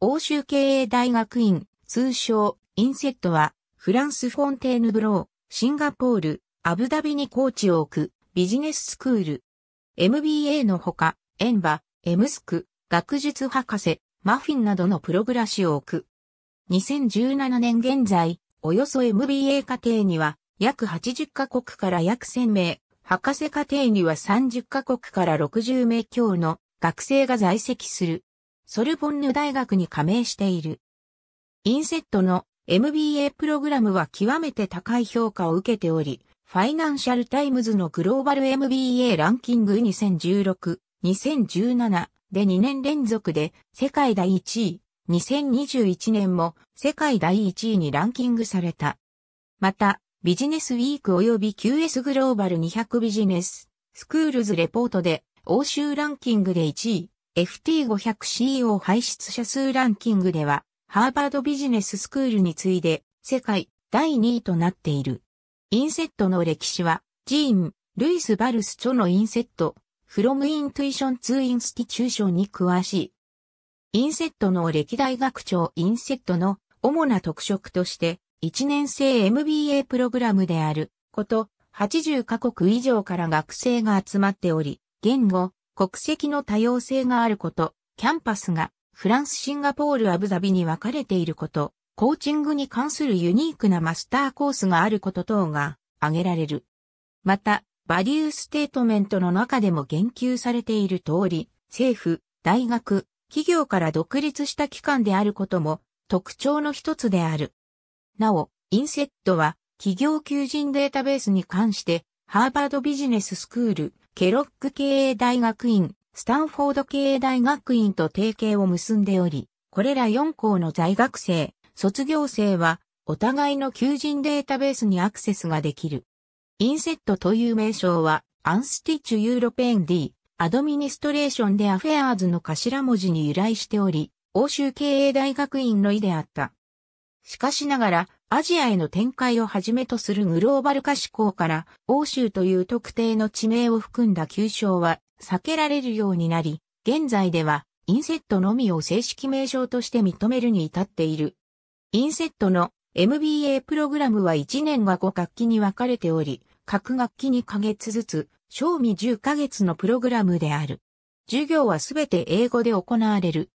欧州経営大学院、通称、インセットは、フランスフォンテーヌブロー、シンガポール、アブダビにコーチを置く、ビジネススクール。MBA のほか、ンバ、エムスク、学術博士、マフィンなどのプログラシを置く。2017年現在、およそ MBA 課程には、約80カ国から約1000名、博士課程には30カ国から60名強の学生が在籍する。ソルボンヌ大学に加盟している。インセットの MBA プログラムは極めて高い評価を受けており、ファイナンシャルタイムズのグローバル MBA ランキング2016、2017で2年連続で世界第1位、2021年も世界第1位にランキングされた。また、ビジネスウィーク及び QS グローバル200ビジネススクールズレポートで欧州ランキングで1位、FT500CEO 排出者数ランキングでは、ハーバードビジネススクールに次いで、世界第2位となっている。インセットの歴史は、ジーン、ルイス・バルスョのインセット、フロム・イントゥイション・ツー・インスティチューションに詳しい。インセットの歴代学長インセットの主な特色として、1年生 MBA プログラムであること、80カ国以上から学生が集まっており、言語、国籍の多様性があること、キャンパスがフランス、シンガポール、アブザビに分かれていること、コーチングに関するユニークなマスターコースがあること等が挙げられる。また、バリューステートメントの中でも言及されている通り、政府、大学、企業から独立した機関であることも特徴の一つである。なお、インセットは企業求人データベースに関して、ハーバードビジネススクール、ケロック経営大学院、スタンフォード経営大学院と提携を結んでおり、これら4校の在学生、卒業生は、お互いの求人データベースにアクセスができる。インセットという名称は、アンスティッチュユーロペンディ、アドミニストレーションでアフェアーズの頭文字に由来しており、欧州経営大学院の意であった。しかしながら、アジアへの展開をはじめとするグローバル化志向から、欧州という特定の地名を含んだ旧称は避けられるようになり、現在ではインセットのみを正式名称として認めるに至っている。インセットの MBA プログラムは1年が5学期に分かれており、各学期2ヶ月ずつ、賞味10ヶ月のプログラムである。授業はすべて英語で行われる。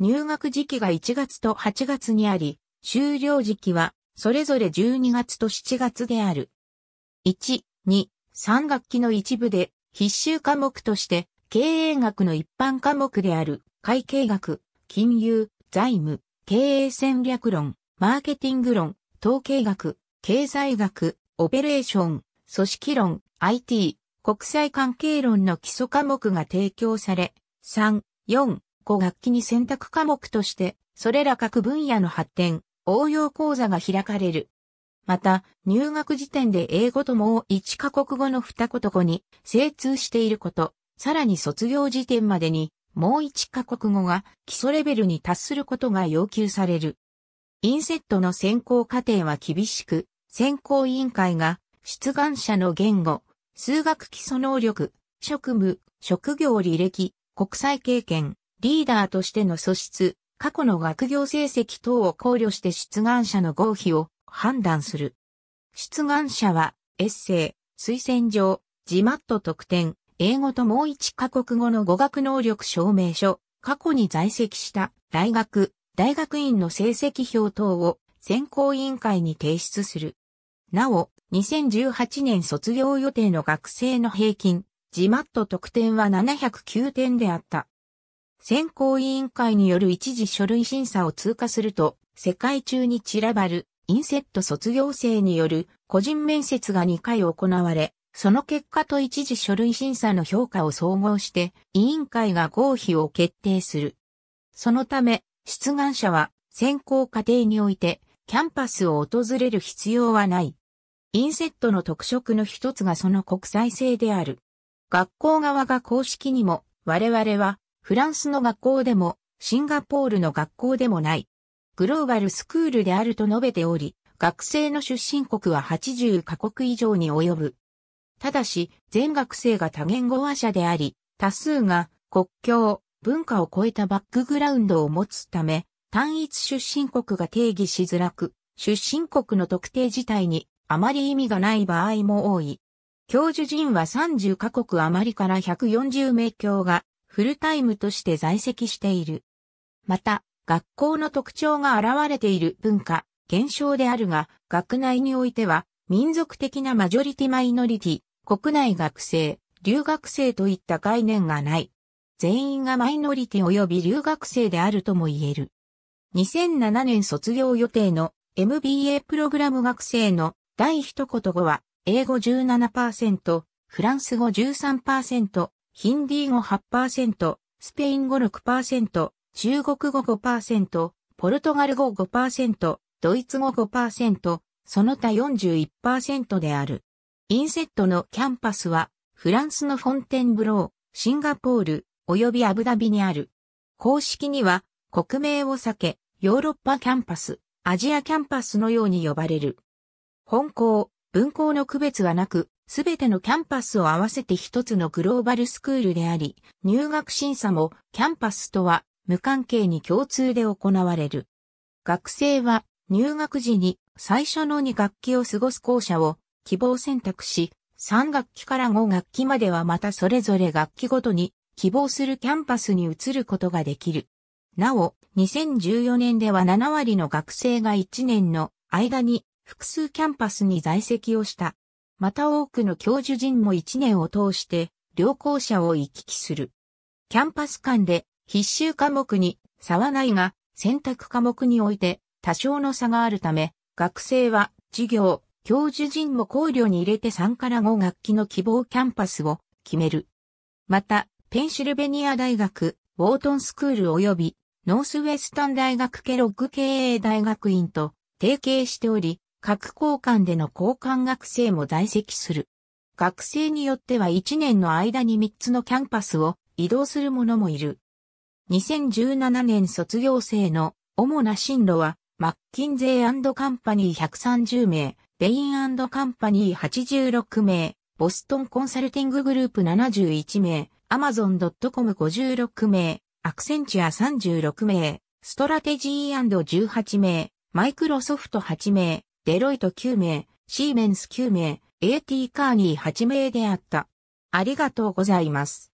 入学時期が1月と8月にあり、終了時期はそれぞれ12月と7月である。1、2、3学期の一部で必修科目として経営学の一般科目である会計学、金融、財務、経営戦略論、マーケティング論、統計学、経済学、オペレーション、組織論、IT、国際関係論の基礎科目が提供され、3、4、5学期に選択科目として、それら各分野の発展、応用講座が開かれる。また、入学時点で英語ともう1カ国語の2言語に精通していること、さらに卒業時点までにもう1カ国語が基礎レベルに達することが要求される。インセットの選考過程は厳しく、選考委員会が出願者の言語、数学基礎能力、職務、職業履歴、国際経験、リーダーとしての素質、過去の学業成績等を考慮して出願者の合否を判断する。出願者は、エッセイ、推薦状、字マット特典、英語ともう一カ国語の語学能力証明書、過去に在籍した大学、大学院の成績表等を選考委員会に提出する。なお、2018年卒業予定の学生の平均、字マット特典は709点であった。選考委員会による一時書類審査を通過すると、世界中に散らばる、インセット卒業生による個人面接が2回行われ、その結果と一時書類審査の評価を総合して、委員会が合否を決定する。そのため、出願者は選考過程において、キャンパスを訪れる必要はない。インセットの特色の一つがその国際性である。学校側が公式にも、我々はフランスの学校でも、シンガポールの学校でもない。グローバルスクールであると述べており、学生の出身国は80カ国以上に及ぶ。ただし、全学生が多言語話者であり、多数が国境、文化を超えたバックグラウンドを持つため、単一出身国が定義しづらく、出身国の特定自体にあまり意味がない場合も多い。教授陣は30カ国余りから140名教がフルタイムとして在籍している。また、学校の特徴が現れている文化、現象であるが、学内においては、民族的なマジョリティマイノリティ、国内学生、留学生といった概念がない。全員がマイノリティ及び留学生であるとも言える。2007年卒業予定の MBA プログラム学生の第一言語は英語17%、フランス語13%、ヒンディー語8%、スペイン語6%、中国語5%、ポルトガル語5%、ドイツ語5%、その他41%である。インセットのキャンパスは、フランスのフォンテンブロー、シンガポール、及びアブダビにある。公式には、国名を避け、ヨーロッパキャンパス、アジアキャンパスのように呼ばれる。本校、文校の区別はなく、すべてのキャンパスを合わせて一つのグローバルスクールであり、入学審査もキャンパスとは無関係に共通で行われる。学生は入学時に最初の2学期を過ごす校舎を希望選択し、3学期から5学期まではまたそれぞれ学期ごとに希望するキャンパスに移ることができる。なお、2014年では7割の学生が1年の間に複数キャンパスに在籍をした。また多くの教授陣も一年を通して、両校舎を行き来する。キャンパス間で必修科目に差はないが、選択科目において多少の差があるため、学生は授業、教授陣も考慮に入れて3から5学期の希望キャンパスを決める。また、ペンシルベニア大学、ウォートンスクール及び、ノースウェスタン大学ケロッグ経営大学院と提携しており、各交換での交換学生も在籍する。学生によっては1年の間に3つのキャンパスを移動する者もいる。2017年卒業生の主な進路は、マッキンゼーカンパニー130名、ベインカンパニー86名、ボストンコンサルティンググループ71名、アマゾンドットコム5 6名、アクセンチュア36名、ストラテジー &18 名、マイクロソフト8名、デロイト9名、シーメンス9名、AT カーニー8名であった。ありがとうございます。